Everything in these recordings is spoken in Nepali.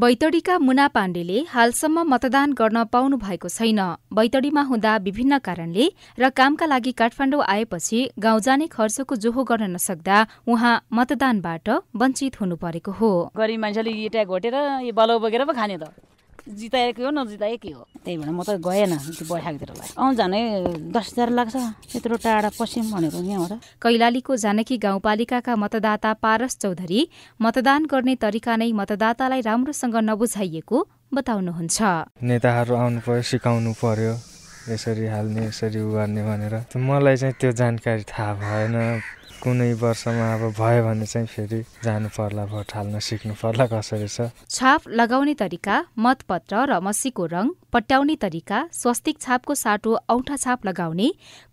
बैतडीका मुना पाण्डेले हालसम्म मतदान गर्न पाउनु भएको छैन बैतडीमा हुँदा विभिन्न कारणले र कामका लागि काठमाडौँ आएपछि गाउँ जाने खर्चको जोहो गर्न नसक्दा उहाँ मतदानबाट वञ्चित हुनु परेको हो बलौ त जिताए के हो नजिताए के हो त्यही भएर म त गएन त्यो बैठाकोतिरलाई अँ जाने दस हजार लाग्छ यत्रो टाढा पश्चिम भनेको यहाँ हो कैलालीको जानकी गाउँपालिकाका मतदाता पारस चौधरी मतदान गर्ने तरिका नै मतदातालाई राम्रोसँग नबुझाइएको बताउनुहुन्छ नेताहरू आउनु पर्यो सिकाउनु पर्यो यसरी हाल्ने यसरी उ गर्ने भनेर मलाई चाहिँ त्यो जानकारी थाहा भएन कुनै वर्षमा अब भयो भने चाहिँ फेरि जानु पर्ला भोट हाल्न सिक्नु पर्ला कसरी छ छाप लगाउने तरिका मतपत्र र मसीको रङ पट्याउने तरिका स्वस्तिक छापको साटो औठा छाप लगाउने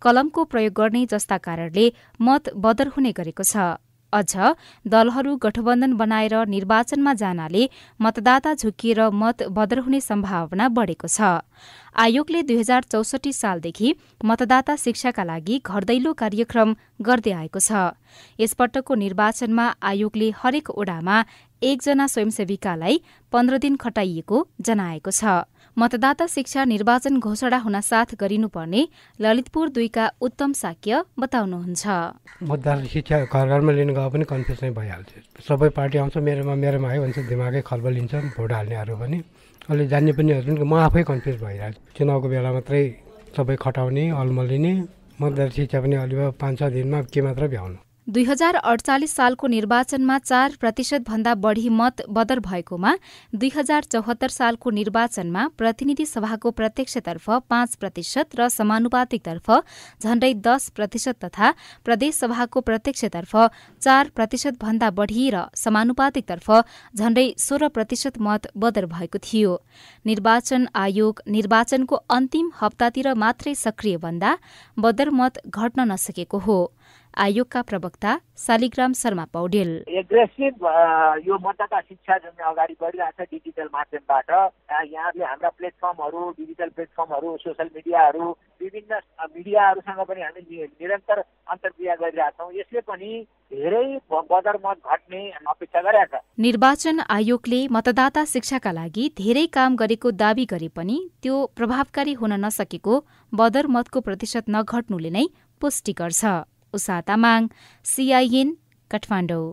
कलमको प्रयोग गर्ने जस्ता कारणले मत बदर हुने गरेको छ अझ दलहरू गठबन्धन बनाएर निर्वाचनमा जानाले मतदाता झुकिएर मत बदर हुने सम्भावना बढेको छ आयोगले दुई हजार चौसठी सालदेखि मतदाता शिक्षाका लागि घरदैलो कार्यक्रम गर्दै आएको छ यसपटकको निर्वाचनमा आयोगले हरेक ओडामा एकजना स्वयंसेविकालाई पन्ध्र दिन खटाइएको जनाएको छ मतदाता शिक्षा निर्वाचन घोषणा हुन साथ गरिनुपर्ने ललितपुर दुईका उत्तम साक्य बताउनुहुन्छ मतदाता शिक्षा घर घरमा लिनु गयो पनि कन्फ्युज नै भइहाल्छ सबै पार्टी आउँछ मेरोमा मेरोमा आयो भने दिमागै खर्बलिन्छ भोट हाल्नेहरू पनि अहिले जान्ने पनि पनि म आफै कन्फ्युज भइरहेको छु चुनावको बेला मात्रै सबै खटाउने अल्मलिने मतदाता शिक्षा पनि अलि पाँच छ दिनमा के मात्र भ्याउनु दुई हजार अडचालिस सालको निर्वाचनमा चार प्रतिशतभन्दा बढी मत बदर भएकोमा दुई हजार चौहत्तर सालको निर्वाचनमा प्रतिनिधि सभाको प्रत्यक्षतर्फ पाँच प्रतिशत र समानुपातिकतर्फ झण्डै दस प्रतिशत तथा प्रदेशसभाको प्रत्यक्षतर्फ चार प्रतिशतभन्दा बढी र समानुपातिकतर्फ झण्डै सोह्र प्रतिशत मत बदर भएको थियो निर्वाचन आयोग निर्वाचनको अन्तिम हप्तातिर मात्रै सक्रिय भन्दा बदर मत घट्न नसकेको हो आयोगका प्रवक्ता शालिग्राम शर्मा पौडेल एग्रेसिभ यो मतदाता शिक्षा जुन अगाडि बढिरहेछ डिजिटल माध्यमबाट यहाँले हाम्रा प्लेटफर्महरू डिजिटल प्लेटफर्महरू सोसियल मिडियाहरू विभिन्न मिडियाहरूसँग पनि हामी निरन्तर अन्तर्क्रिया गरिरहेछौँ यसले पनि धेरै बदर मत घट्ने अपेक्षा गरेका निर्वाचन आयोगले मतदाता शिक्षाका लागि धेरै काम गरेको दावी गरे पनि त्यो प्रभावकारी हुन नसकेको बदर मतको प्रतिशत नघट्नुले नै पुष्टि गर्छ उषा तामाङ सिआइएन काठमाडौँ